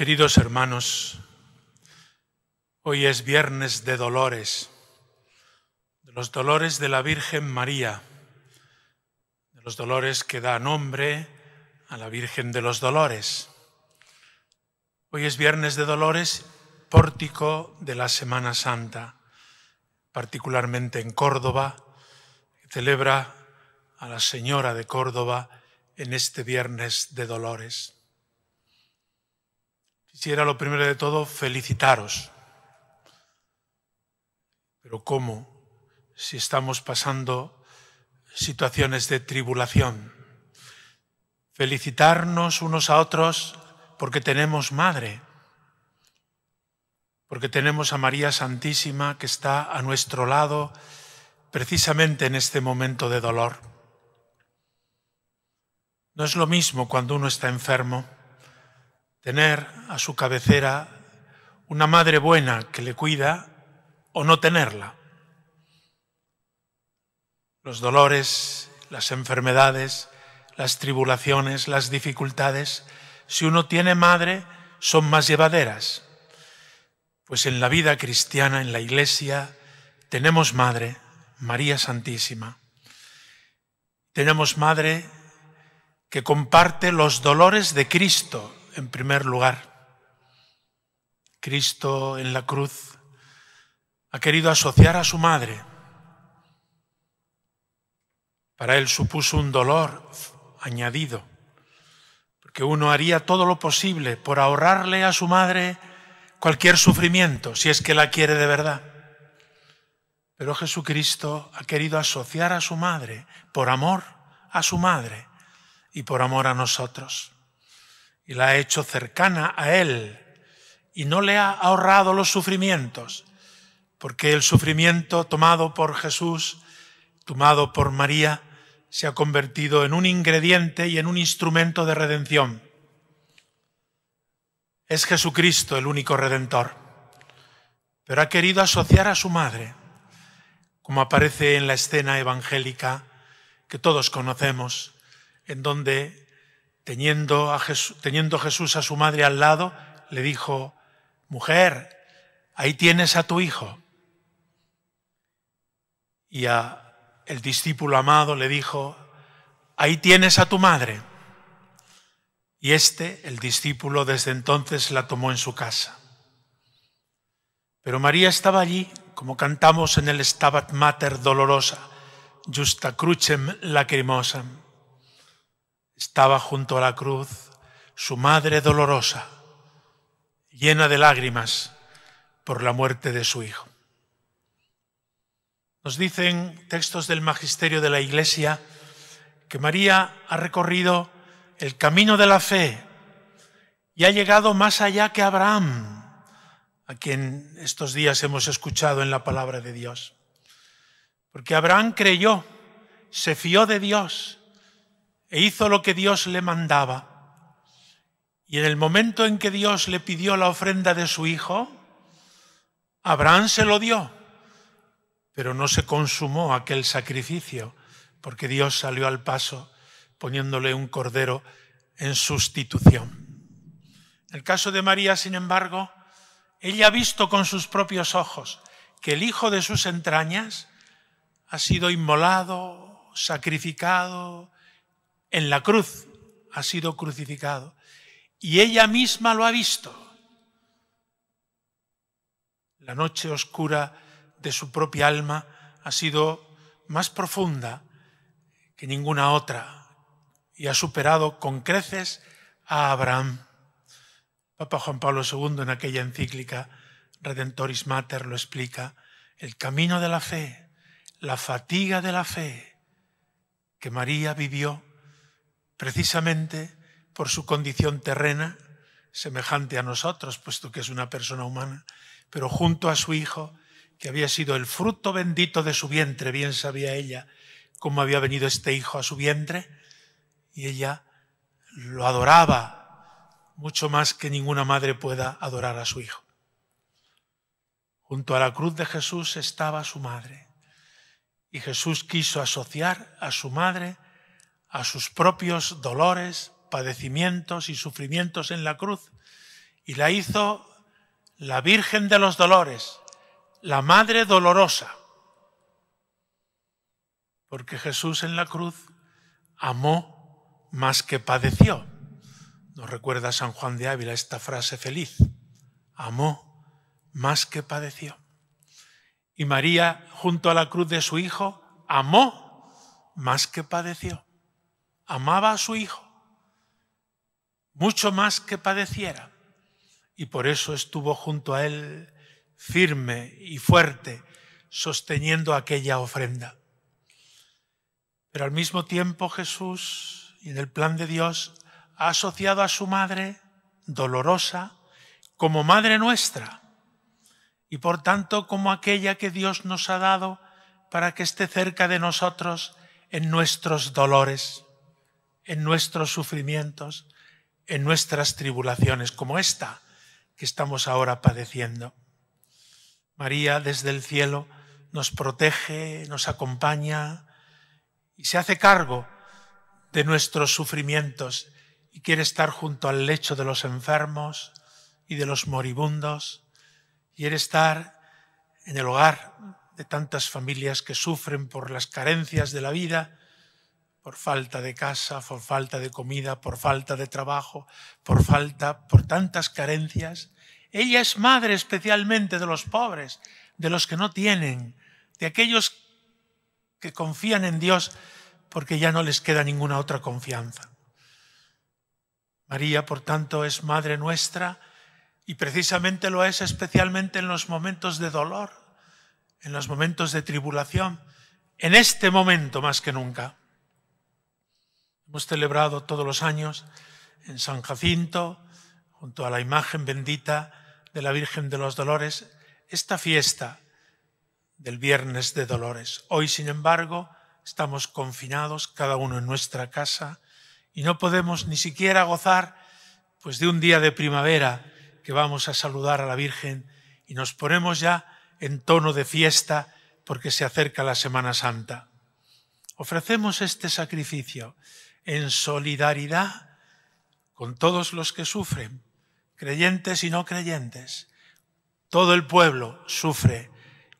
Queridos hermanos, hoy es viernes de dolores, de los dolores de la Virgen María, de los dolores que da nombre a la Virgen de los Dolores. Hoy es viernes de dolores, pórtico de la Semana Santa, particularmente en Córdoba, que celebra a la Señora de Córdoba en este viernes de dolores. Quisiera lo primero de todo felicitaros. Pero ¿cómo? Si estamos pasando situaciones de tribulación. Felicitarnos unos a otros porque tenemos madre, porque tenemos a María Santísima que está a nuestro lado precisamente en este momento de dolor. No es lo mismo cuando uno está enfermo tener a su cabecera una madre buena que le cuida o no tenerla. Los dolores, las enfermedades, las tribulaciones, las dificultades, si uno tiene madre, son más llevaderas. Pues en la vida cristiana, en la iglesia, tenemos madre, María Santísima. Tenemos madre que comparte los dolores de Cristo, en primer lugar. Cristo en la cruz ha querido asociar a su madre. Para él supuso un dolor añadido, porque uno haría todo lo posible por ahorrarle a su madre cualquier sufrimiento, si es que la quiere de verdad. Pero Jesucristo ha querido asociar a su madre por amor a su madre y por amor a nosotros y la ha hecho cercana a Él y no le ha ahorrado los sufrimientos, porque el sufrimiento tomado por Jesús, tomado por María, se ha convertido en un ingrediente y en un instrumento de redención. Es Jesucristo el único redentor, pero ha querido asociar a su madre, como aparece en la escena evangélica que todos conocemos, en donde Teniendo a, Jesús, teniendo a Jesús a su madre al lado, le dijo, mujer, ahí tienes a tu hijo. Y a el discípulo amado le dijo, ahí tienes a tu madre. Y este, el discípulo, desde entonces la tomó en su casa. Pero María estaba allí, como cantamos en el Stabat Mater dolorosa, Justa Crucem lacrimosam. Estaba junto a la cruz su madre dolorosa, llena de lágrimas por la muerte de su hijo. Nos dicen textos del Magisterio de la Iglesia que María ha recorrido el camino de la fe y ha llegado más allá que Abraham, a quien estos días hemos escuchado en la palabra de Dios. Porque Abraham creyó, se fió de Dios e hizo lo que Dios le mandaba. Y en el momento en que Dios le pidió la ofrenda de su hijo, Abraham se lo dio, pero no se consumó aquel sacrificio, porque Dios salió al paso poniéndole un cordero en sustitución. En el caso de María, sin embargo, ella ha visto con sus propios ojos que el hijo de sus entrañas ha sido inmolado, sacrificado, en la cruz ha sido crucificado y ella misma lo ha visto. La noche oscura de su propia alma ha sido más profunda que ninguna otra y ha superado con creces a Abraham. Papa Juan Pablo II en aquella encíclica Redentoris Mater lo explica, el camino de la fe, la fatiga de la fe que María vivió precisamente por su condición terrena, semejante a nosotros, puesto que es una persona humana, pero junto a su Hijo, que había sido el fruto bendito de su vientre, bien sabía ella cómo había venido este Hijo a su vientre, y ella lo adoraba mucho más que ninguna madre pueda adorar a su Hijo. Junto a la cruz de Jesús estaba su madre, y Jesús quiso asociar a su madre a sus propios dolores, padecimientos y sufrimientos en la cruz, y la hizo la Virgen de los Dolores, la Madre Dolorosa, porque Jesús en la cruz amó más que padeció. Nos recuerda San Juan de Ávila esta frase feliz, amó más que padeció. Y María, junto a la cruz de su Hijo, amó más que padeció amaba a su hijo mucho más que padeciera y por eso estuvo junto a él firme y fuerte sosteniendo aquella ofrenda. Pero al mismo tiempo Jesús, en el plan de Dios, ha asociado a su madre dolorosa como madre nuestra y por tanto como aquella que Dios nos ha dado para que esté cerca de nosotros en nuestros dolores en nuestros sufrimientos, en nuestras tribulaciones, como esta que estamos ahora padeciendo. María desde el cielo nos protege, nos acompaña y se hace cargo de nuestros sufrimientos y quiere estar junto al lecho de los enfermos y de los moribundos, quiere estar en el hogar de tantas familias que sufren por las carencias de la vida por falta de casa, por falta de comida, por falta de trabajo, por falta, por tantas carencias. Ella es madre especialmente de los pobres, de los que no tienen, de aquellos que confían en Dios porque ya no les queda ninguna otra confianza. María, por tanto, es madre nuestra y precisamente lo es especialmente en los momentos de dolor, en los momentos de tribulación, en este momento más que nunca. Hemos celebrado todos los años en San Jacinto, junto a la imagen bendita de la Virgen de los Dolores, esta fiesta del Viernes de Dolores. Hoy, sin embargo, estamos confinados, cada uno en nuestra casa, y no podemos ni siquiera gozar pues de un día de primavera que vamos a saludar a la Virgen y nos ponemos ya en tono de fiesta porque se acerca la Semana Santa. Ofrecemos este sacrificio en solidaridad con todos los que sufren, creyentes y no creyentes. Todo el pueblo sufre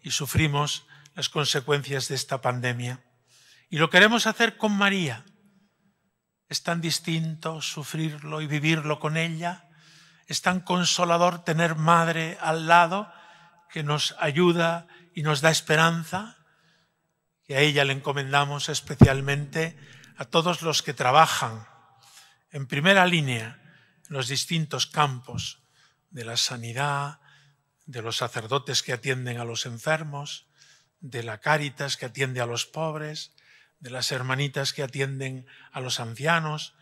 y sufrimos las consecuencias de esta pandemia. Y lo queremos hacer con María. Es tan distinto sufrirlo y vivirlo con ella. Es tan consolador tener madre al lado que nos ayuda y nos da esperanza. Que a ella le encomendamos especialmente a todos los que trabajan en primera línea en los distintos campos de la sanidad, de los sacerdotes que atienden a los enfermos, de la Cáritas que atiende a los pobres, de las hermanitas que atienden a los ancianos,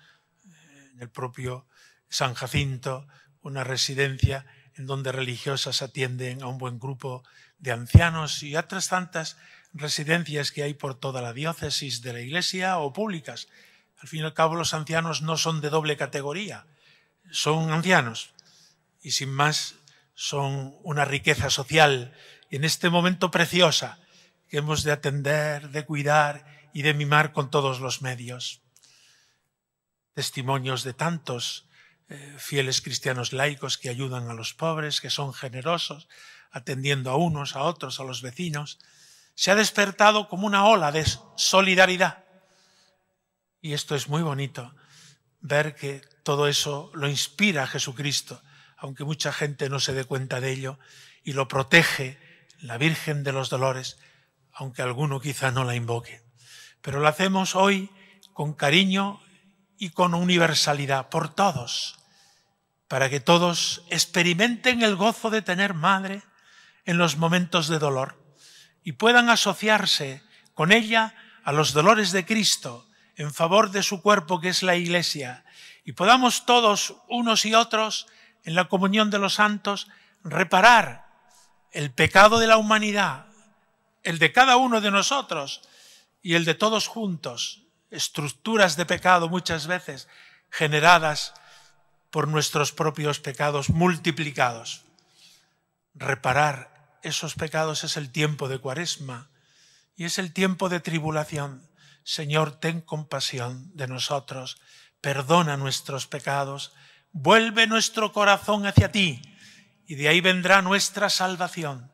en el propio San Jacinto, una residencia en donde religiosas atienden a un buen grupo de ancianos y otras tantas residencias que hay por toda la diócesis de la iglesia o públicas. Al fin y al cabo los ancianos no son de doble categoría, son ancianos y sin más son una riqueza social en este momento preciosa que hemos de atender, de cuidar y de mimar con todos los medios. Testimonios de tantos eh, fieles cristianos laicos que ayudan a los pobres, que son generosos, atendiendo a unos, a otros, a los vecinos se ha despertado como una ola de solidaridad. Y esto es muy bonito, ver que todo eso lo inspira a Jesucristo, aunque mucha gente no se dé cuenta de ello, y lo protege la Virgen de los Dolores, aunque alguno quizá no la invoque. Pero lo hacemos hoy con cariño y con universalidad, por todos, para que todos experimenten el gozo de tener madre en los momentos de dolor y puedan asociarse con ella a los dolores de Cristo en favor de su cuerpo que es la Iglesia y podamos todos, unos y otros, en la comunión de los santos, reparar el pecado de la humanidad, el de cada uno de nosotros y el de todos juntos, estructuras de pecado muchas veces generadas por nuestros propios pecados multiplicados. Reparar esos pecados es el tiempo de cuaresma y es el tiempo de tribulación. Señor, ten compasión de nosotros, perdona nuestros pecados, vuelve nuestro corazón hacia ti y de ahí vendrá nuestra salvación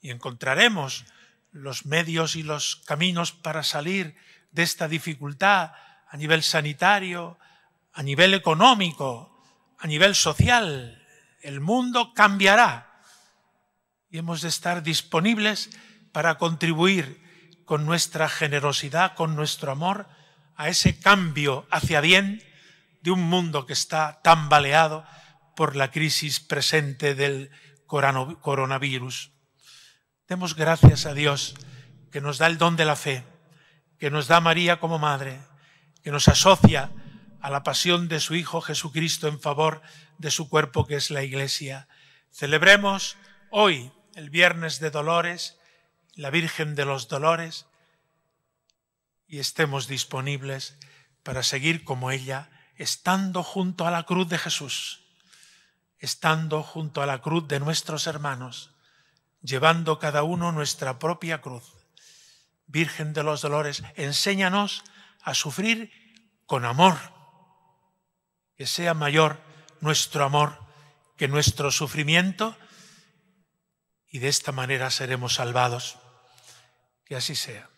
y encontraremos los medios y los caminos para salir de esta dificultad a nivel sanitario, a nivel económico, a nivel social. El mundo cambiará y hemos de estar disponibles para contribuir con nuestra generosidad, con nuestro amor, a ese cambio hacia bien de un mundo que está tambaleado por la crisis presente del coronavirus. Demos gracias a Dios que nos da el don de la fe, que nos da María como madre, que nos asocia a la pasión de su Hijo Jesucristo en favor de su cuerpo que es la Iglesia. Celebremos hoy el Viernes de Dolores, la Virgen de los Dolores, y estemos disponibles para seguir como ella, estando junto a la cruz de Jesús, estando junto a la cruz de nuestros hermanos, llevando cada uno nuestra propia cruz. Virgen de los Dolores, enséñanos a sufrir con amor, que sea mayor nuestro amor que nuestro sufrimiento, y de esta manera seremos salvados. Que así sea.